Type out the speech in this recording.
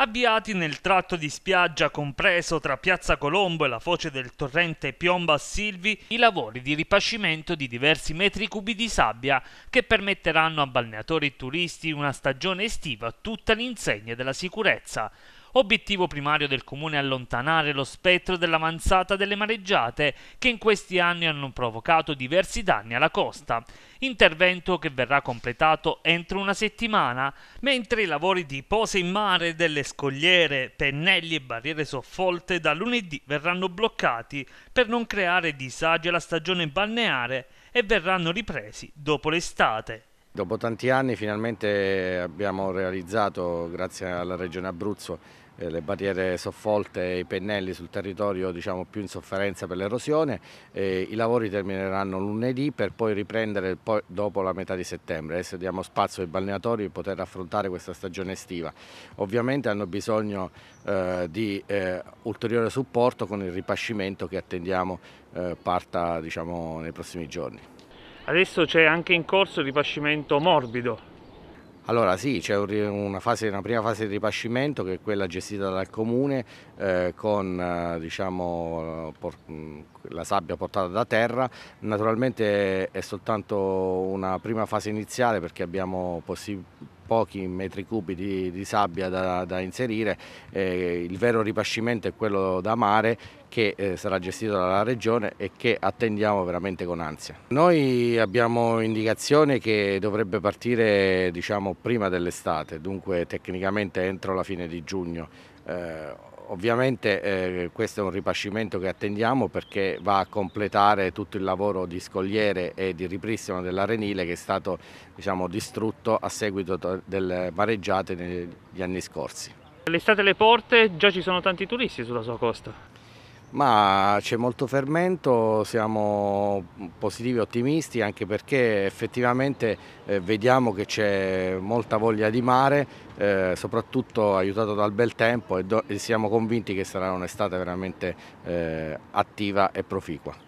Avviati nel tratto di spiaggia compreso tra Piazza Colombo e la foce del torrente Piomba a Silvi, i lavori di ripascimento di diversi metri cubi di sabbia che permetteranno a balneatori e turisti una stagione estiva tutta l'insegna della sicurezza. Obiettivo primario del comune è allontanare lo spettro dell'avanzata delle mareggiate che in questi anni hanno provocato diversi danni alla costa, intervento che verrà completato entro una settimana, mentre i lavori di posa in mare delle scogliere, pennelli e barriere soffolte da lunedì verranno bloccati per non creare disagi alla stagione balneare e verranno ripresi dopo l'estate. Dopo tanti anni finalmente abbiamo realizzato, grazie alla Regione Abruzzo, eh, le barriere soffolte e i pennelli sul territorio diciamo, più in sofferenza per l'erosione. I lavori termineranno lunedì per poi riprendere poi, dopo la metà di settembre. Adesso diamo spazio ai balneatori per poter affrontare questa stagione estiva. Ovviamente hanno bisogno eh, di eh, ulteriore supporto con il ripascimento che attendiamo eh, parta diciamo, nei prossimi giorni. Adesso c'è anche in corso il ripascimento morbido. Allora sì, c'è una, una, prima fase di ripascimento che è quella gestita dal comune eh, con eh, diciamo, la sabbia portata da terra. Naturalmente è soltanto una prima fase iniziale perché abbiamo possibilità pochi metri cubi di, di sabbia da, da inserire, eh, il vero ripascimento è quello da mare che eh, sarà gestito dalla Regione e che attendiamo veramente con ansia. Noi abbiamo indicazione che dovrebbe partire diciamo, prima dell'estate, dunque tecnicamente entro la fine di giugno. Eh, Ovviamente eh, questo è un ripascimento che attendiamo perché va a completare tutto il lavoro di scogliere e di ripristino dell'arenile che è stato diciamo, distrutto a seguito delle mareggiate negli anni scorsi. L'estate le porte già ci sono tanti turisti sulla sua costa. Ma c'è molto fermento, siamo positivi e ottimisti anche perché effettivamente eh, vediamo che c'è molta voglia di mare, eh, soprattutto aiutato dal bel tempo e siamo convinti che sarà un'estate veramente eh, attiva e proficua.